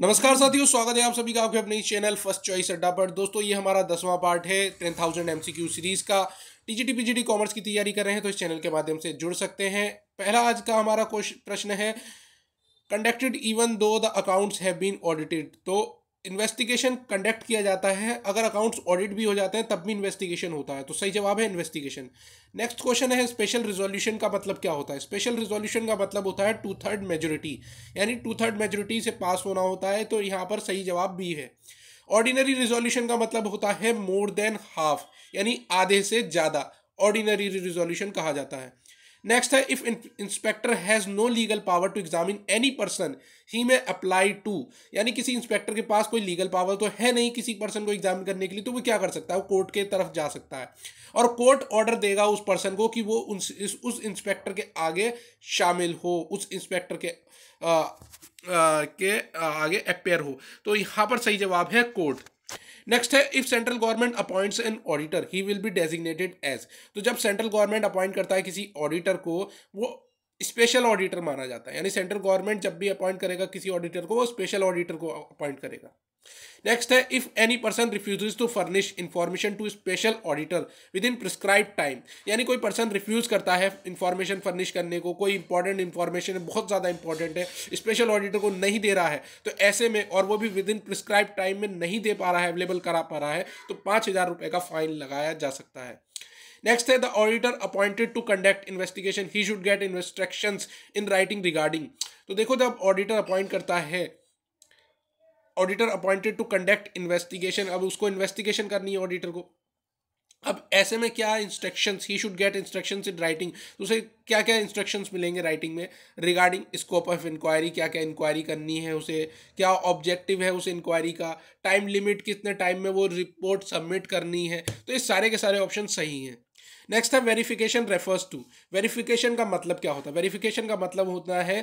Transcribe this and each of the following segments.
नमस्कार साथियों स्वागत है आप सभी का आपके अपने चैनल फर्स्ट चॉइस अड्डा पर दोस्तों ये हमारा दसवां पार्ट है टेन थाउजेंड एमसीक्यू सीरीज का टीजीटी पीजीटी कॉमर्स की तैयारी कर रहे हैं तो इस चैनल के माध्यम से जुड़ सकते हैं पहला आज का हमारा प्रश्न है conducted even though the accounts have been audited तो इन्वेस्टिगेशन कंडक्ट किया जाता है अगर अकाउंट्स ऑडिट भी हो जाते हैं तब भी इन्वेस्टिगेशन होता है तो सही जवाब है इन्वेस्टिगेशन नेक्स्ट क्वेश्चन है स्पेशल रिजोल्यूशन का मतलब क्या होता है स्पेशल रिजोल्यूशन का मतलब होता है टू थर्ड मेजोरिटी यानी टू थर्ड मेजोरिटी से पास होना होता है तो यहाँ पर सही जवाब बी है ऑर्डिनरी रिजोल्यूशन का मतलब होता है मोर देन हाफ यानी आधे से ज़्यादा ऑर्डिनरी रिजोल्यूशन कहा जाता है नेक्स्ट है if inspector has no legal power to examine any person he may apply to यानी किसी इंस्पेक्टर के पास कोई लीगल पावर तो है नहीं किसी पर्सन को एग्जामिन करने के लिए तो वो क्या कर सकता है वो कोर्ट के तरफ जा सकता है और कोर्ट ऑर्डर देगा उस पर्सन को कि वो उस उस इंस्पेक्टर के आगे शामिल हो उस इंस्पेक्टर के आ, आ, के आगे अपेयर हो तो यहाँ पर सही जवाब है कोर्ट नेक्स्ट है if central government appoints an auditor he will be designated as तो जब सेंट्रल गवर्नमेंट अपॉइंट करता है किसी ऑडिटर को वो स्पेशल ऑडिटर माना जाता है यानी सेंट्रल गवर्नमेंट जब भी अपॉइंट करेगा किसी ऑडिटर को वो स्पेशल ऑडिटर को अपॉइंट करेगा नेक्स्ट है if any person refuses to furnish information to special auditor within prescribe time यानी कोई पर्सन रिफ्यूज करता है इन्फॉर्मेशन फर्निश करने को कोई इंपॉर्टेंट इंफॉर्मेशन बहुत ज़्यादा इंपॉर्टेंट है स्पेशल ऑडिटर को नहीं दे रहा है तो ऐसे में और वो भी विद इन प्रिस्क्राइब टाइम में नहीं दे पा रहा है अवेलेबल करा पा रहा है तो पाँच हज़ार रुपये का फाइन लगाया जा सकता है नेक्स्ट है the auditor appointed to conduct investigation he should get instructions in writing regarding तो देखो जब ऑडिटर अपॉइंट करता है auditor appointed to conduct investigation अब उसको इन्वेस्टिगेशन करनी है ऑडिटर को अब ऐसे में क्या instructions he should get instructions in writing तो उसे क्या क्या इंस्ट्रक्शंस मिलेंगे राइटिंग में रिगार्डिंग स्कोप ऑफ इंक्वायरी क्या क्या इंक्वायरी करनी है उसे क्या ऑब्जेक्टिव है उस इंक्वायरी का टाइम लिमिट कितने टाइम में वो रिपोर्ट सबमिट करनी है तो ये सारे के सारे ऑप्शन सही हैं नेक्स्ट है वेरिफिकेशन रेफर्स टू वेरिफिकेशन का मतलब क्या होता है वेरिफिकेशन का मतलब होता है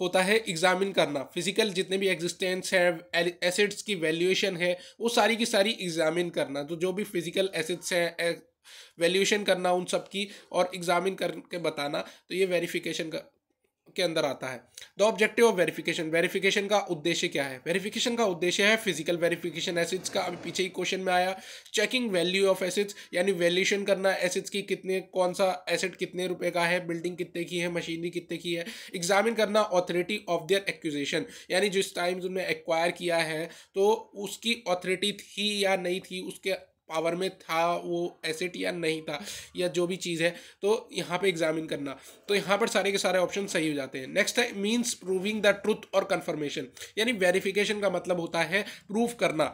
होता है एग्जामिन करना फिजिकल जितने भी एग्जिस्टेंस है एसिड्स की वैल्यूएशन है वो सारी की सारी एग्जामिन करना तो जो भी फिजिकल एसिड्स हैं वैल्यूएशन करना उन सब की और एग्जामिन करके बताना तो ये वेरिफिकेशन का के अंदर आता है the objective of verification verification का उद्देश्य क्या है वेरिफिकेशन का उद्देश्य है फिजिकल वेरिफिकेशन एसिड्स का अभी पीछे ही क्वेश्चन में आया चेकिंग वैल्यू ऑफ एसिड्स यानी वैल्यूशन करना एसिड्स की कितने कौन सा एसिड कितने रुपए का है बिल्डिंग कितने की है मशीनरी कितने की है एग्जामिन करना ऑथोरिटी ऑफ देयर एक्विजिशन यानी जिस टाइम्स उन्होंने एक्वायर किया है तो उसकी ऑथोरिटी थी या नहीं थी उसके पावर में था वो एस या नहीं था या जो भी चीज़ है तो यहाँ पे एग्जामिन करना तो यहाँ पर सारे के सारे ऑप्शन सही हो जाते हैं नेक्स्ट है मीन्स प्रूविंग द ट्रूथ और कन्फर्मेशन यानी वेरिफिकेशन का मतलब होता है प्रूफ करना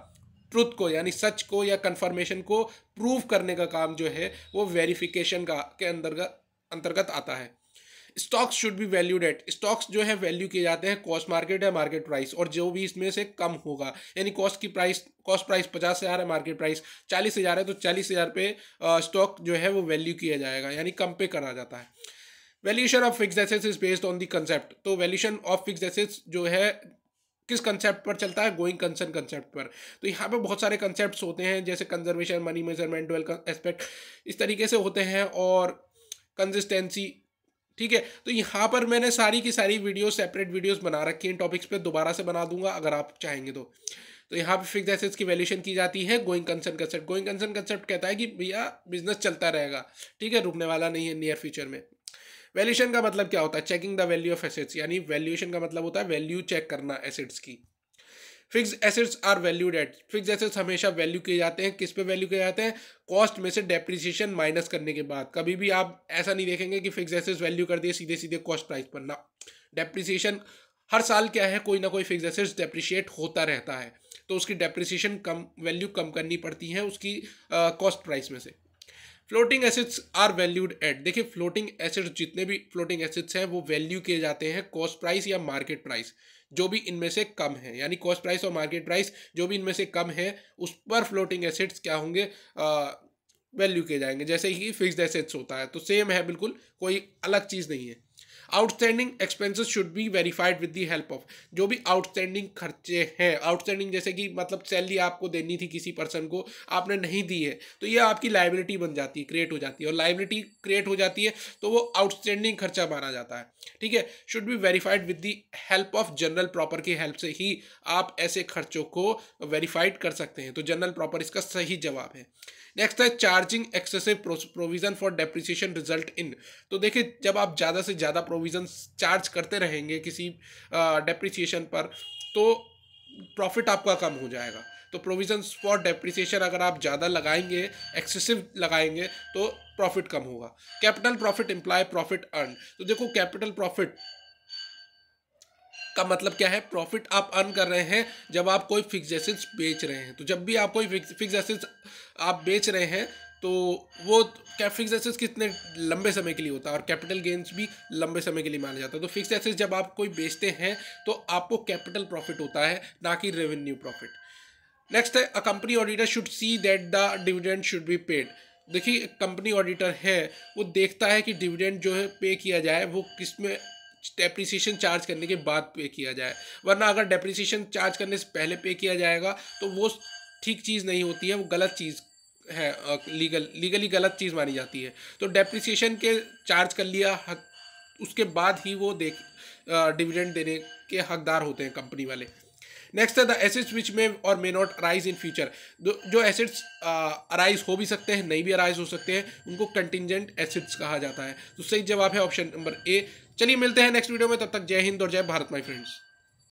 ट्रुथ को यानी सच को या कन्फर्मेशन को प्रूव करने का काम जो है वो वेरिफिकेशन का के अंदर अंतर्गत आता है stocks should be valued at stocks जो है वैल्यू किए जाते हैं कॉस्ट मार्केट या मार्केट प्राइस और जो भी इसमें से कम होगा यानी कॉस्ट की प्राइस कॉस्ट प्राइस पचास हज़ार है मार्केट प्राइस चालीस हज़ार है तो चालीस हज़ार पे स्टॉक जो है वो वैल्यू किया जाएगा यानी कम पे करा जाता है valuation of fix assets is based on the concept तो वैल्यूशन ऑफ फिक्स एसेट्स जो है किस कंसेप्ट पर चलता है गोइंग कंसर्न कंसेप्ट पर तो यहाँ पे बहुत सारे कंसेप्ट होते हैं जैसे conservation money measurement dual aspect इस तरीके से होते हैं और कंसिस्टेंसी ठीक है तो यहां पर मैंने सारी की सारी वीडियो सेपरेट वीडियोस बना रखी हैं टॉपिक्स पे दोबारा से बना दूंगा अगर आप चाहेंगे तो तो यहाँ पे फिक्स एसेट्स की वैल्यूशन की जाती है going concern concept going concern concept कहता है कि भैया बिजनेस चलता रहेगा ठीक है रुकने वाला नहीं है नियर फ्यूचर में वैल्यूशन का मतलब क्या होता है checking the value of assets यानी वैल्यूएशन का मतलब होता है वैल्यू चेक करना एसेट्स की fix assets are valued at fix assets हमेशा वैल्यू किए जाते हैं किस पे वैल्यू किए जाते हैं कॉस्ट में से डेप्रिसिएशन माइनस करने के बाद कभी भी आप ऐसा नहीं देखेंगे कि फिक्स एसेट्स वैल्यू कर दिए सीधे सीधे कॉस्ट प्राइस पर ना डेप्रिसिएशन हर साल क्या है कोई ना कोई फिक्स एसेट्स डेप्रिशिएट होता रहता है तो उसकी डेप्रिसिएशन कम वैल्यू कम करनी पड़ती है उसकी कॉस्ट uh, प्राइस में से floating assets are valued at देखिए फ्लोटिंग एसेट्स जितने भी फ्लोटिंग एसेट्स हैं वो वैल्यू किए जाते हैं कॉस्ट प्राइस या मार्केट प्राइस जो भी इनमें से कम है यानी कॉस्ट प्राइस और मार्केट प्राइस जो भी इनमें से कम है उस पर फ्लोटिंग एसेट्स क्या होंगे वैल्यू किए जाएंगे जैसे ही फिक्स्ड एसेट्स होता है तो सेम है बिल्कुल कोई अलग चीज़ नहीं है outstanding expenses should be verified with the help of जो भी आउटस्टैंडिंग खर्चे हैं आउटस्टैंडिंग जैसे कि मतलब सैलरी आपको देनी थी किसी पर्सन को आपने नहीं दी है तो ये आपकी लाइबिलिटी बन जाती है क्रिएट हो जाती है और लाइबिलिटी क्रिएट हो जाती है तो वो आउटस्टैंडिंग खर्चा माना जाता है ठीक है should be verified with the help of journal proper की हेल्प से ही आप ऐसे खर्चों को वेरीफाइड कर सकते हैं तो जनरल प्रॉपर इसका सही जवाब है नेक्स्ट है charging excessive provision for depreciation result in तो देखिए जब आप ज़्यादा से ज़्यादा प्रोविज़न चार्ज करते रहेंगे किसी डेप्रिसिएशन पर तो प्रॉफिट आपका कम हो जाएगा तो प्रोविज़न फॉर डेप्रिसिएशन अगर आप ज़्यादा लगाएंगे एक्सेसिव लगाएंगे तो प्रॉफिट कम होगा capital profit imply profit earn तो देखो कैपिटल प्रॉफिट का मतलब क्या है प्रॉफिट आप अर्न कर रहे हैं जब आप कोई फिक्स एसेट्स बेच रहे हैं तो जब भी आप कोई फिक्स एसेट्स आप बेच रहे हैं तो वो फिक्स एसेट्स कितने लंबे समय के लिए होता है और कैपिटल गेंस भी लंबे समय के लिए माना जाता है तो फिक्स एसेट्स जब आप कोई बेचते हैं तो आपको कैपिटल प्रॉफिट होता है ना कि रेवेन्यू प्रॉफिट नेक्स्ट है a company auditor should see that the dividend should be paid देखिए कंपनी ऑडिटर है वो देखता है कि डिविडेंड जो है पे किया जाए वो किस में डेप्रिसिएशन चार्ज करने के बाद पे किया जाए वरना अगर डेप्रिसिएशन चार्ज करने से पहले पे किया जाएगा तो वो ठीक चीज़ नहीं होती है वो गलत चीज़ है लीगल लीगली गलत चीज़ मानी जाती है तो डेप्रिसिएशन के चार्ज कर लिया हक उसके बाद ही वो देख डिविडेंड देने के हकदार होते हैं कंपनी वाले नेक्स्ट है द एसेट्स विच में और may not arise in future जो एसेट्स अराइज हो भी सकते हैं नहीं भी अराइज हो सकते हैं उनको कंटिजेंट एसेट्स कहा जाता है तो सही जवाब है ऑप्शन नंबर ए चलिए मिलते हैं नेक्स्ट वीडियो में तब तक जय हिंद और जय भारत माई फ्रेंड्स